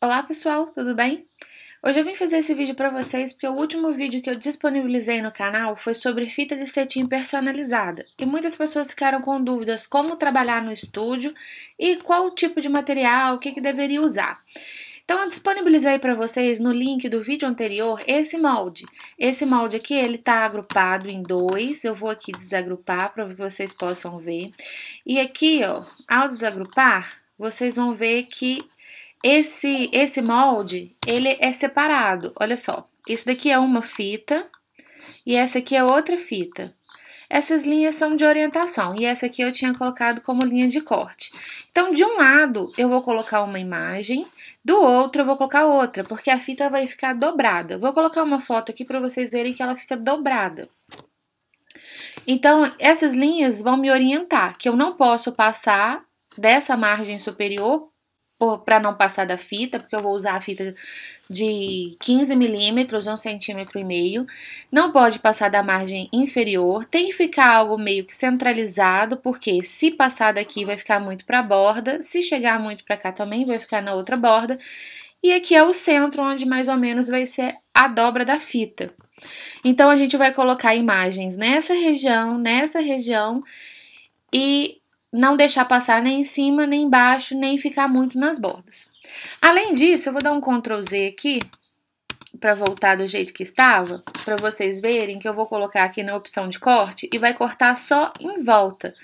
Olá pessoal, tudo bem? Hoje eu vim fazer esse vídeo para vocês porque o último vídeo que eu disponibilizei no canal foi sobre fita de cetim personalizada e muitas pessoas ficaram com dúvidas como trabalhar no estúdio e qual tipo de material, o que, que deveria usar. Então eu disponibilizei para vocês no link do vídeo anterior esse molde. Esse molde aqui ele está agrupado em dois, eu vou aqui desagrupar para que vocês possam ver. E aqui ó, ao desagrupar vocês vão ver que esse, esse molde, ele é separado, olha só. Isso daqui é uma fita e essa aqui é outra fita. Essas linhas são de orientação e essa aqui eu tinha colocado como linha de corte. Então, de um lado eu vou colocar uma imagem, do outro eu vou colocar outra, porque a fita vai ficar dobrada. Vou colocar uma foto aqui para vocês verem que ela fica dobrada. Então, essas linhas vão me orientar que eu não posso passar dessa margem superior para não passar da fita, porque eu vou usar a fita de 15 milímetros, 1 centímetro e meio. Não pode passar da margem inferior, tem que ficar algo meio que centralizado, porque se passar daqui vai ficar muito para a borda, se chegar muito para cá também vai ficar na outra borda. E aqui é o centro, onde mais ou menos vai ser a dobra da fita. Então, a gente vai colocar imagens nessa região, nessa região e não deixar passar nem em cima, nem embaixo, nem ficar muito nas bordas. Além disso, eu vou dar um Ctrl Z aqui para voltar do jeito que estava, para vocês verem que eu vou colocar aqui na opção de corte e vai cortar só em volta.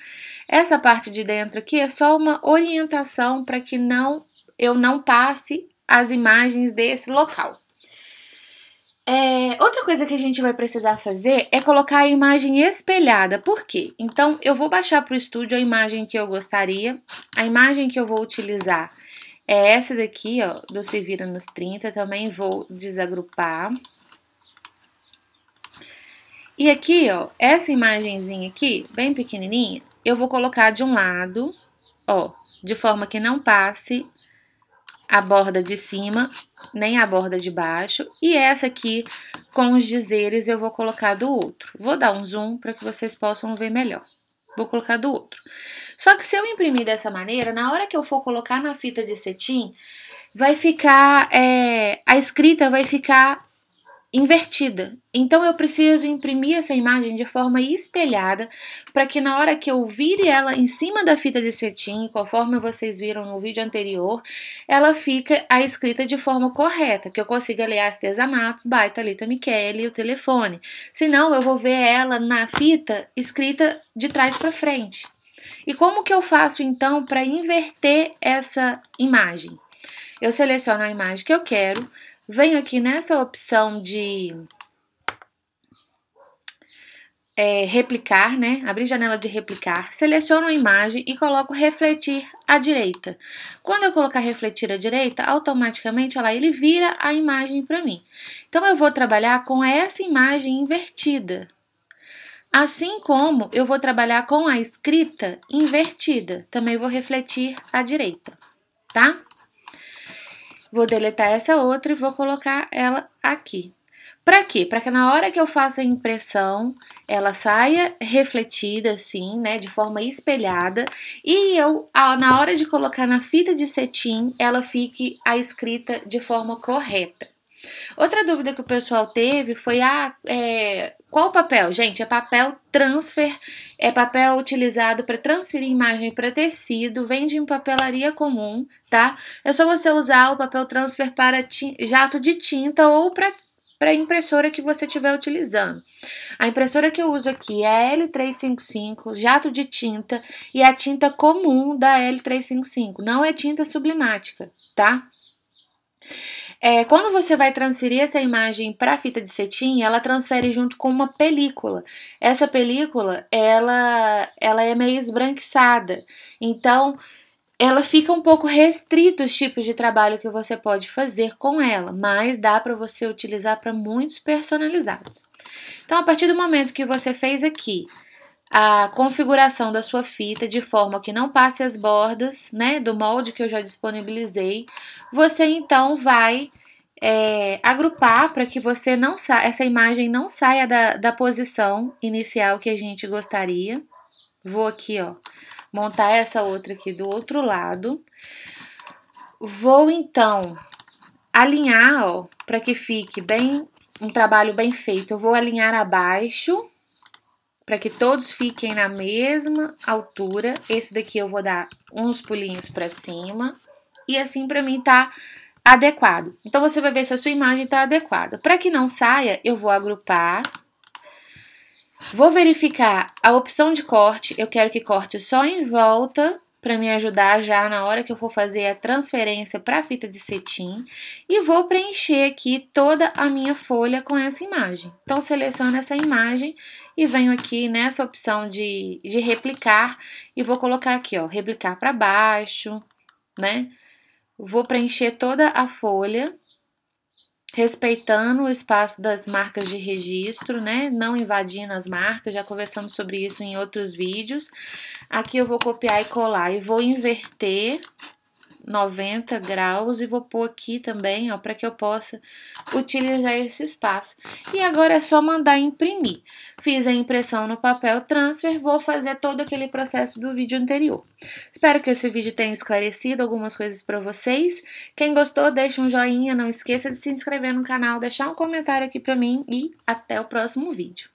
Essa parte de dentro aqui é só uma orientação para que não eu não passe as imagens desse local. É, outra coisa que a gente vai precisar fazer é colocar a imagem espelhada. Por quê? Então, eu vou baixar para o estúdio a imagem que eu gostaria. A imagem que eu vou utilizar é essa daqui, ó, do Se Vira nos 30. Também vou desagrupar. E aqui, ó, essa imagenzinha aqui, bem pequenininha, eu vou colocar de um lado, ó, de forma que não passe a borda de cima nem a borda de baixo. E essa aqui, com os dizeres, eu vou colocar do outro. Vou dar um zoom para que vocês possam ver melhor. Vou colocar do outro. Só que se eu imprimir dessa maneira, na hora que eu for colocar na fita de cetim, vai ficar... É, a escrita vai ficar invertida. Então eu preciso imprimir essa imagem de forma espelhada para que na hora que eu vire ela em cima da fita de cetim, conforme vocês viram no vídeo anterior, ela fica a escrita de forma correta, que eu consiga ler artesanato, baita Lita Michele e o telefone. Senão eu vou ver ela na fita escrita de trás para frente. E como que eu faço então para inverter essa imagem? Eu seleciono a imagem que eu quero, venho aqui nessa opção de é, replicar, né? Abrir janela de replicar, seleciono a imagem e coloco refletir à direita. Quando eu colocar refletir à direita, automaticamente ela, ele vira a imagem para mim. Então eu vou trabalhar com essa imagem invertida. Assim como eu vou trabalhar com a escrita invertida, também vou refletir à direita, tá? Vou deletar essa outra e vou colocar ela aqui. Para quê? Para que na hora que eu faça a impressão, ela saia refletida assim, né, de forma espelhada, e eu, na hora de colocar na fita de cetim, ela fique a escrita de forma correta. Outra dúvida que o pessoal teve foi a ah, é, qual papel, gente? É papel transfer, é papel utilizado para transferir imagem para tecido, vende em papelaria comum, tá? É só você usar o papel transfer para jato de tinta ou para para a impressora que você estiver utilizando. A impressora que eu uso aqui é a L355, jato de tinta e é a tinta comum da L355, não é tinta sublimática, tá? É, quando você vai transferir essa imagem para a fita de cetim, ela transfere junto com uma película. Essa película, ela, ela é meio esbranquiçada. Então, ela fica um pouco restrita os tipos de trabalho que você pode fazer com ela, mas dá para você utilizar para muitos personalizados. Então, a partir do momento que você fez aqui a configuração da sua fita de forma que não passe as bordas, né, do molde que eu já disponibilizei. Você então vai é, agrupar para que você não saia, essa imagem não saia da, da posição inicial que a gente gostaria. Vou aqui, ó, montar essa outra aqui do outro lado. Vou então alinhar, ó, para que fique bem um trabalho bem feito. Eu vou alinhar abaixo para que todos fiquem na mesma altura. Esse daqui eu vou dar uns pulinhos para cima e assim para mim tá adequado. Então você vai ver se a sua imagem tá adequada. Para que não saia, eu vou agrupar. Vou verificar a opção de corte, eu quero que corte só em volta para me ajudar já na hora que eu for fazer a transferência para a fita de cetim e vou preencher aqui toda a minha folha com essa imagem. Então seleciono essa imagem e venho aqui nessa opção de, de replicar e vou colocar aqui, ó, replicar para baixo, né? Vou preencher toda a folha respeitando o espaço das marcas de registro, né? Não invadindo as marcas, já conversamos sobre isso em outros vídeos. Aqui eu vou copiar e colar e vou inverter 90 graus e vou pôr aqui também, ó, para que eu possa utilizar esse espaço. E agora é só mandar imprimir. Fiz a impressão no papel transfer, vou fazer todo aquele processo do vídeo anterior. Espero que esse vídeo tenha esclarecido algumas coisas para vocês. Quem gostou, deixa um joinha, não esqueça de se inscrever no canal, deixar um comentário aqui para mim e até o próximo vídeo.